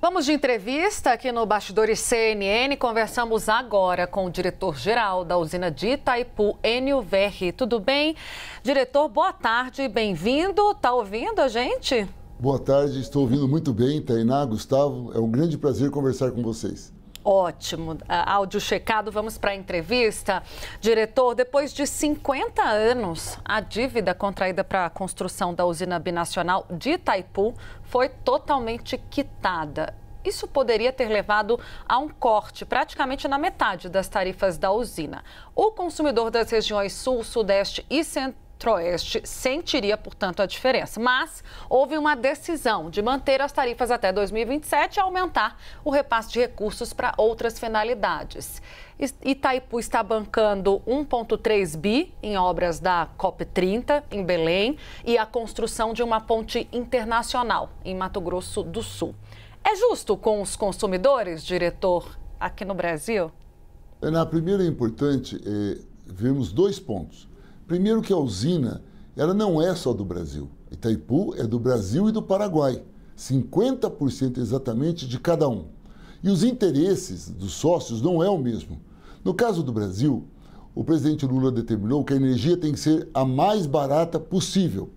Vamos de entrevista aqui no Bastidores CNN. Conversamos agora com o diretor-geral da usina de Itaipu, Enio Verri. Tudo bem? Diretor, boa tarde, bem-vindo. Tá ouvindo a gente? Boa tarde, estou ouvindo muito bem, Tainá, Gustavo. É um grande prazer conversar com vocês. Ótimo. Áudio checado, vamos para a entrevista. Diretor, depois de 50 anos, a dívida contraída para a construção da usina binacional de Itaipu foi totalmente quitada. Isso poderia ter levado a um corte praticamente na metade das tarifas da usina. O consumidor das regiões Sul, Sudeste e Central. Centro-Oeste sentiria, portanto, a diferença. Mas houve uma decisão de manter as tarifas até 2027 e aumentar o repasse de recursos para outras finalidades. Itaipu está bancando 1,3 bi em obras da COP30 em Belém e a construção de uma ponte internacional em Mato Grosso do Sul. É justo com os consumidores, diretor, aqui no Brasil? É, na primeira é importante é, vermos dois pontos. Primeiro que a usina, ela não é só do Brasil. Itaipu é do Brasil e do Paraguai. 50% exatamente de cada um. E os interesses dos sócios não é o mesmo. No caso do Brasil, o presidente Lula determinou que a energia tem que ser a mais barata possível.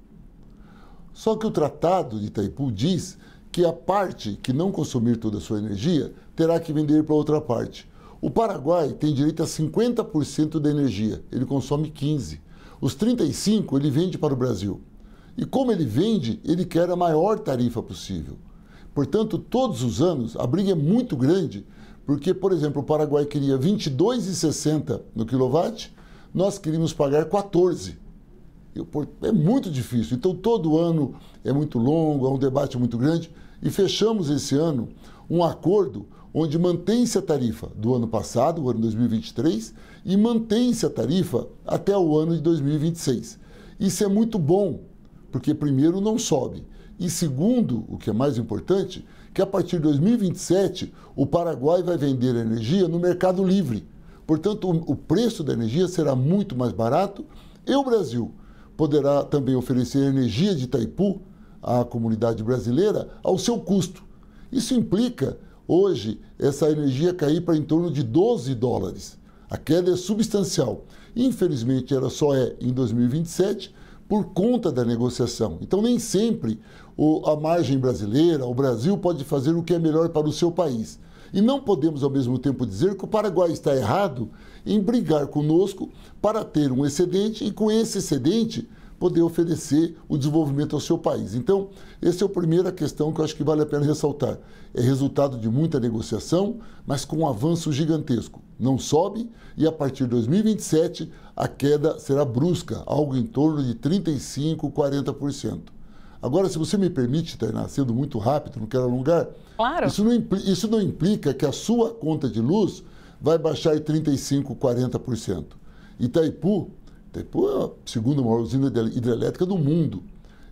Só que o Tratado de Itaipu diz que a parte que não consumir toda a sua energia terá que vender para outra parte. O Paraguai tem direito a 50% da energia, ele consome 15%. Os 35 ele vende para o Brasil. E como ele vende, ele quer a maior tarifa possível. Portanto, todos os anos a briga é muito grande, porque, por exemplo, o Paraguai queria 22,60 no quilowatt, nós queríamos pagar 14. É muito difícil. Então, todo ano é muito longo, é um debate muito grande. E fechamos esse ano um acordo onde mantém-se a tarifa do ano passado, o ano 2023, e mantém-se a tarifa até o ano de 2026. Isso é muito bom, porque, primeiro, não sobe, e, segundo, o que é mais importante, que a partir de 2027 o Paraguai vai vender energia no mercado livre. Portanto, o preço da energia será muito mais barato e o Brasil poderá também oferecer energia de Itaipu à comunidade brasileira ao seu custo. Isso implica Hoje, essa energia caiu para em torno de 12 dólares. A queda é substancial. Infelizmente, ela só é em 2027 por conta da negociação. Então, nem sempre a margem brasileira, o Brasil, pode fazer o que é melhor para o seu país. E não podemos, ao mesmo tempo, dizer que o Paraguai está errado em brigar conosco para ter um excedente e, com esse excedente, poder oferecer o desenvolvimento ao seu país. Então, essa é a primeira questão que eu acho que vale a pena ressaltar. É resultado de muita negociação, mas com um avanço gigantesco. Não sobe e a partir de 2027 a queda será brusca, algo em torno de 35, 40%. Agora, se você me permite, Tainá, sendo muito rápido, não quero alongar. Claro. Isso não, implica, isso não implica que a sua conta de luz vai baixar em 35, 40%. Itaipu é a segunda maior usina hidrelétrica do mundo.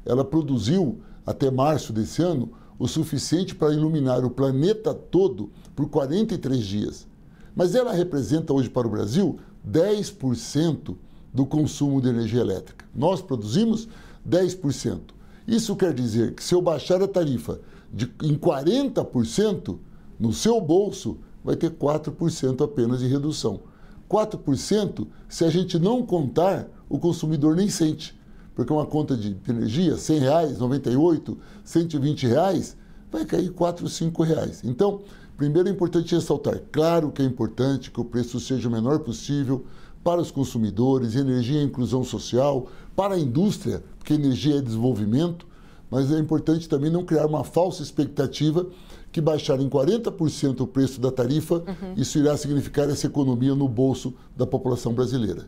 Ela produziu, até março desse ano, o suficiente para iluminar o planeta todo por 43 dias. Mas ela representa hoje para o Brasil 10% do consumo de energia elétrica. Nós produzimos 10%. Isso quer dizer que se eu baixar a tarifa de, em 40%, no seu bolso vai ter 4% apenas de redução. 4% se a gente não contar, o consumidor nem sente. Porque uma conta de energia, 100 reais, 98, 120 reais, vai cair 4, 5 reais. Então, primeiro é importante ressaltar, claro que é importante que o preço seja o menor possível para os consumidores, energia e inclusão social, para a indústria, porque energia é desenvolvimento, mas é importante também não criar uma falsa expectativa que baixar em 40% o preço da tarifa, uhum. isso irá significar essa economia no bolso da população brasileira.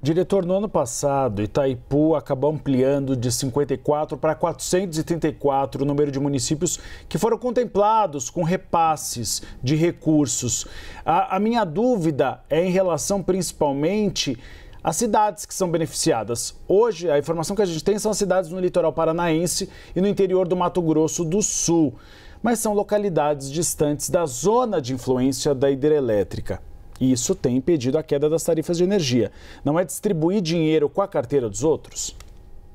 Diretor, no ano passado, Itaipu acabou ampliando de 54 para 434 o número de municípios que foram contemplados com repasses de recursos. A, a minha dúvida é em relação principalmente as cidades que são beneficiadas. Hoje, a informação que a gente tem são as cidades no litoral paranaense e no interior do Mato Grosso do Sul, mas são localidades distantes da zona de influência da hidrelétrica. E Isso tem impedido a queda das tarifas de energia. Não é distribuir dinheiro com a carteira dos outros?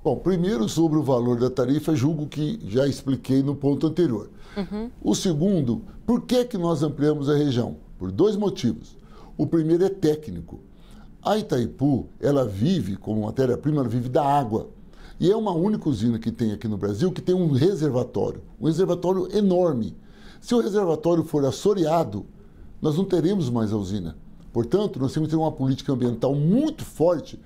Bom, primeiro sobre o valor da tarifa, julgo que já expliquei no ponto anterior. Uhum. O segundo, por que, que nós ampliamos a região? Por dois motivos. O primeiro é técnico. A Itaipu, ela vive como matéria-prima, ela vive da água. E é uma única usina que tem aqui no Brasil que tem um reservatório, um reservatório enorme. Se o reservatório for assoreado, nós não teremos mais a usina. Portanto, nós temos que ter uma política ambiental muito forte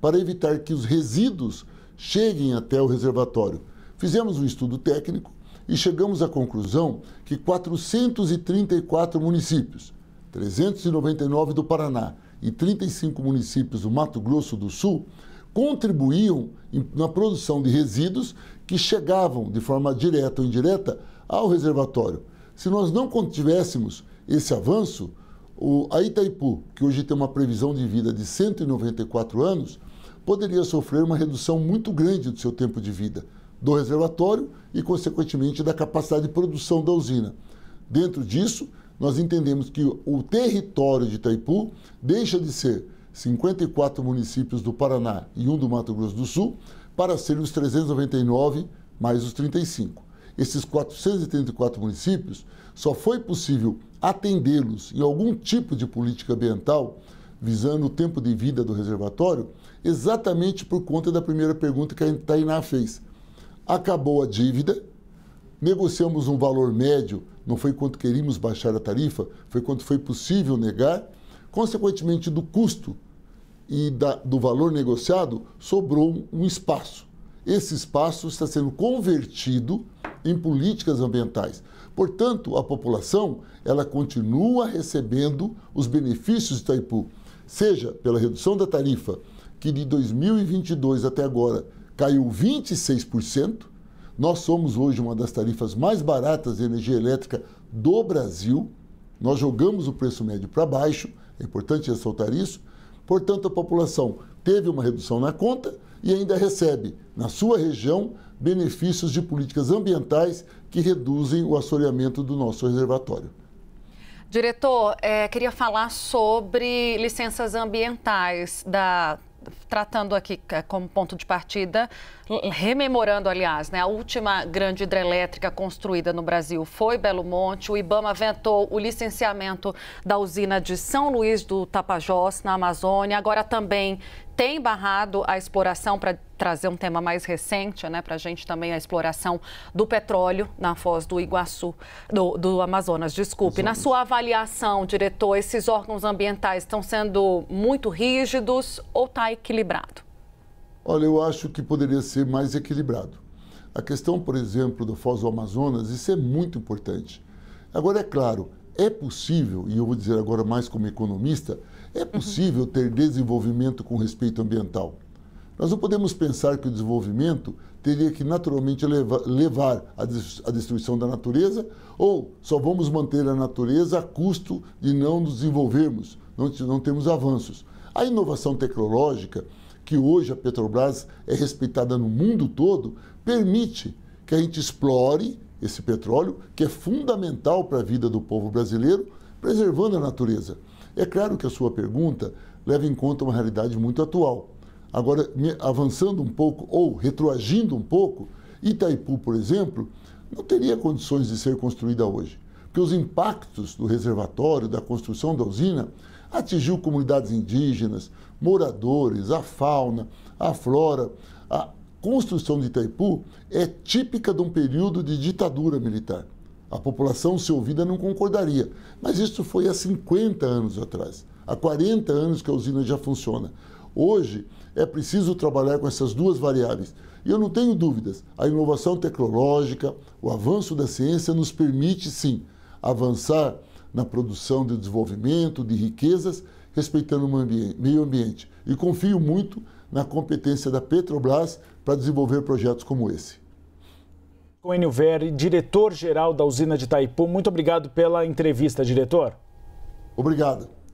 para evitar que os resíduos cheguem até o reservatório. Fizemos um estudo técnico e chegamos à conclusão que 434 municípios, 399 do Paraná e 35 municípios do Mato Grosso do Sul contribuíam na produção de resíduos que chegavam de forma direta ou indireta ao reservatório. Se nós não contivéssemos esse avanço, o, Itaipu, que hoje tem uma previsão de vida de 194 anos, poderia sofrer uma redução muito grande do seu tempo de vida, do reservatório e, consequentemente, da capacidade de produção da usina. Dentro disso, nós entendemos que o território de Itaipu deixa de ser 54 municípios do Paraná e um do Mato Grosso do Sul para ser os 399 mais os 35. Esses 434 municípios só foi possível atendê-los em algum tipo de política ambiental visando o tempo de vida do reservatório, exatamente por conta da primeira pergunta que a Tainá fez. Acabou a dívida negociamos um valor médio, não foi quanto queríamos baixar a tarifa, foi quanto foi possível negar. Consequentemente, do custo e da, do valor negociado, sobrou um espaço. Esse espaço está sendo convertido em políticas ambientais. Portanto, a população ela continua recebendo os benefícios de Itaipu, seja pela redução da tarifa, que de 2022 até agora caiu 26%, nós somos hoje uma das tarifas mais baratas de energia elétrica do Brasil. Nós jogamos o preço médio para baixo, é importante ressaltar isso. Portanto, a população teve uma redução na conta e ainda recebe, na sua região, benefícios de políticas ambientais que reduzem o assoreamento do nosso reservatório. Diretor, é, queria falar sobre licenças ambientais da tratando aqui é, como ponto de partida, rememorando, aliás, né, a última grande hidrelétrica construída no Brasil foi Belo Monte. O Ibama aventou o licenciamento da usina de São Luís do Tapajós, na Amazônia. Agora também tem barrado a exploração para trazer um tema mais recente, né, para a gente também a exploração do petróleo na foz do Iguaçu, do, do Amazonas, desculpe. Amazonas. Na sua avaliação, diretor, esses órgãos ambientais estão sendo muito rígidos ou está equilibrado? Olha, eu acho que poderia ser mais equilibrado. A questão, por exemplo, da foz do Amazonas, isso é muito importante. Agora, é claro, é possível, e eu vou dizer agora mais como economista, é uhum. possível uhum. ter desenvolvimento com respeito ambiental. Nós não podemos pensar que o desenvolvimento teria que naturalmente levar, à destruição da natureza ou só vamos manter a natureza a custo de não nos desenvolvermos, não temos avanços. A inovação tecnológica, que hoje a Petrobras é respeitada no mundo todo, permite que a gente explore esse petróleo, que é fundamental para a vida do povo brasileiro, preservando a natureza. É claro que a sua pergunta leva em conta uma realidade muito atual Agora, avançando um pouco ou retroagindo um pouco, Itaipu, por exemplo, não teria condições de ser construída hoje, porque os impactos do reservatório, da construção da usina, atingiu comunidades indígenas, moradores, a fauna, a flora. A construção de Itaipu é típica de um período de ditadura militar. A população, se ouvida, não concordaria. Mas isso foi há 50 anos atrás, há 40 anos que a usina já funciona. Hoje é preciso trabalhar com essas duas variáveis. E eu não tenho dúvidas, a inovação tecnológica, o avanço da ciência nos permite sim avançar na produção de desenvolvimento, de riquezas, respeitando o meio ambiente. E confio muito na competência da Petrobras para desenvolver projetos como esse. Com Enio Veri, diretor-geral da usina de Itaipu, muito obrigado pela entrevista, diretor. Obrigado.